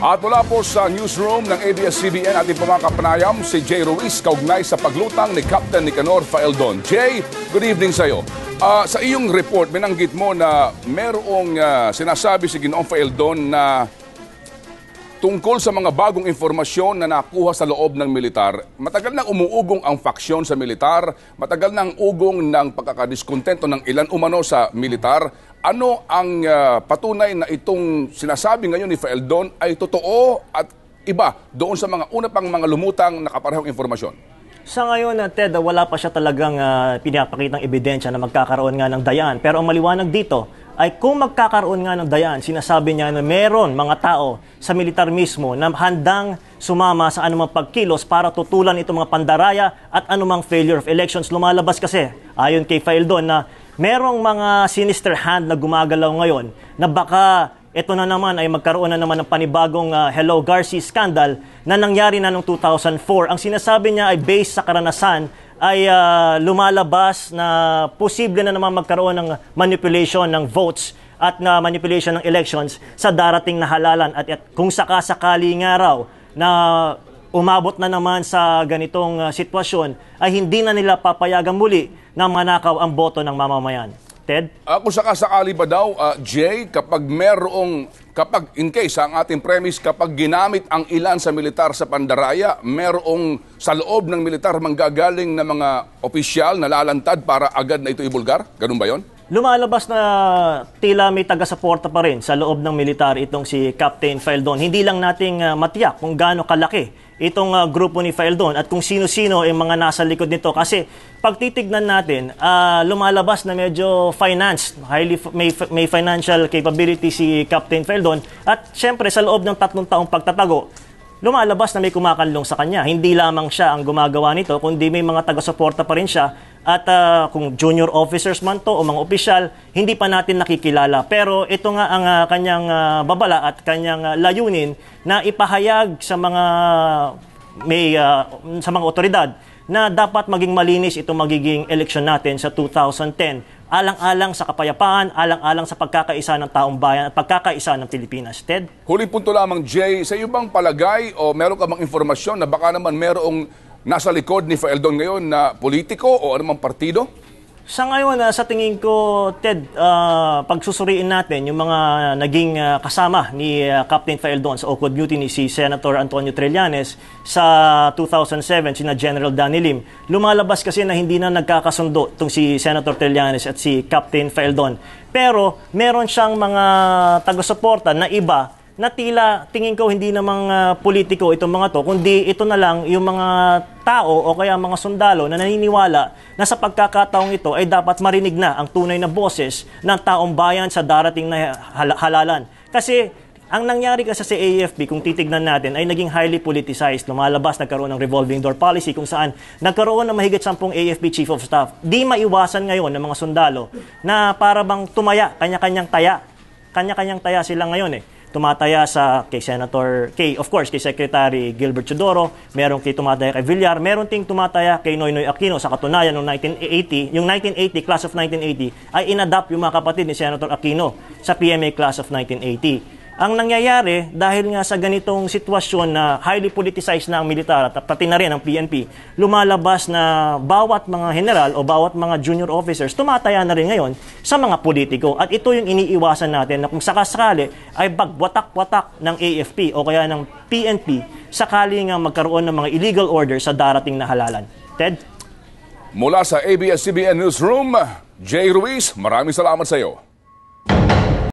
At mula po sa newsroom ng ABS-CBN ating pumakapanayam si Jay Ruiz kaugnay sa paglutang ni Captain Nicanor Faeldon. Jay, good evening sa iyo. Uh, ah, sa iyong report, binanggit mo na merong uh, sinasabi si Ginoong Faeldon na tungkol sa mga bagong impormasyon na nakuha sa loob ng militar. Matagal nang umuugong ang faksyon sa militar, matagal nang ugong ng pagkakadiskontento ng ilan umano sa militar ano ang uh, patunay na itong sinasabi ngayon ni Feldon ay totoo at iba doon sa mga una pang mga lumutang na kaparehong informasyon? Sa ngayon, ah, Ted, ah, wala pa siya talagang uh, pinapakitang ebidensya na magkakaroon nga ng dayan. Pero ang maliwanag dito ay kung magkakaroon nga ng dayan, sinasabi niya na meron mga tao sa militar mismo na handang sumama sa anumang pagkilos para tutulan itong mga pandaraya at anumang failure of elections. Lumalabas kasi, ayon kay Faildon, na merong mga sinister hand na gumagalaw ngayon na baka ito na naman ay magkaroon na naman ng panibagong uh, Hello Garcia scandal na nangyari na noong 2004. Ang sinasabi niya ay based sa karanasan ay uh, lumalabas na posible na naman magkaroon ng manipulation ng votes at na manipulation ng elections sa darating na halalan at, at kung sakasakali nga raw na umabot na naman sa ganitong ah, sitwasyon, ay hindi na nila papayagan muli na manakaw ang boto ng mamamayan. Ted? Uh, ah, sa sakasakali ba daw, uh, Jay, kapag merong, kapag in case ang ating premise, kapag ginamit ang ilan sa militar sa pandaraya, merong sa loob ng militar manggagaling na mga opisyal na lalantad para agad na ito ibulgar? Ganun ba yon? Lumalabas na tila may taga-suporta pa rin sa loob ng militar itong si Captain Faildon. Hindi lang nating ah, matiyak kung gaano kalaki itong uh, grupo ni Faildon at kung sino-sino ang mga nasa likod nito. Kasi pagtitignan natin, uh, lumalabas na medyo finance, highly, may, may financial capability si Captain Faildon. At syempre sa loob ng tatlong taong pagtatago, lumalabas na may kumakanlong sa kanya. Hindi lamang siya ang gumagawa nito, kundi may mga taga-suporta pa rin siya. At uh, kung junior officers man to o mga opisyal, hindi pa natin nakikilala. Pero ito nga ang uh, kanyang uh, babala at kanyang uh, layunin na ipahayag sa mga may uh, sa mga otoridad na dapat maging malinis itong magiging eleksyon natin sa 2010. Alang-alang sa kapayapaan, alang-alang sa pagkakaisa ng taong bayan at pagkakaisa ng Pilipinas. Ted? Huling punto lamang, Jay. Sa iyo bang palagay o meron ka bang informasyon na baka naman merong nasa likod ni Faeldon ngayon na politiko o anumang partido? Sa ngayon, na ah, sa tingin ko, Ted, uh, pagsusuriin natin yung mga ah, naging uh, kasama ni uh, Captain Faeldon sa Oakwood Mutiny, si Senator Antonio Trillanes, sa 2007, sina General Danny Lim, lumalabas kasi na hindi na nagkakasundo tong si Senator Trillanes at si Captain Faeldon. Pero meron siyang mga taga-suporta na iba na tila tingin ko hindi na mga ah, politiko itong mga to, kundi ito na lang yung mga tao o kaya mga sundalo na naniniwala na sa pagkakataong ito ay dapat marinig na ang tunay na boses ng taong bayan sa darating na halalan. Kasi ang nangyari kasi sa AFP, kung titignan natin, ay naging highly politicized. Lumalabas, nagkaroon ng revolving door policy kung saan nagkaroon ng mahigit 10 AFP chief of staff. Di maiwasan ngayon ng mga sundalo na para bang tumaya, kanya-kanyang taya. Kanya-kanyang taya sila ngayon eh tumataya sa kay Senator kay of course kay Secretary Gilbert Chodoro, meron kay tumataya kay Villar, meron ting tumataya kay Noynoy Aquino sa katunayan noong 1980, yung 1980 class of 1980 ay inadapt yung mga kapatid ni Senator Aquino sa PMA class of 1980. Ang nangyayari, dahil nga sa ganitong sitwasyon na highly politicized na ang militar at pati na rin ang PNP, lumalabas na bawat mga general o bawat mga junior officers, tumataya na rin ngayon sa mga politiko. At ito yung iniiwasan natin na kung sakasakali ay bagwatak-watak ng AFP o kaya ng PNP sakali nga magkaroon ng mga illegal order sa darating na halalan. Ted? Mula sa ABS-CBN Newsroom, Jay Ruiz, maraming salamat sa iyo.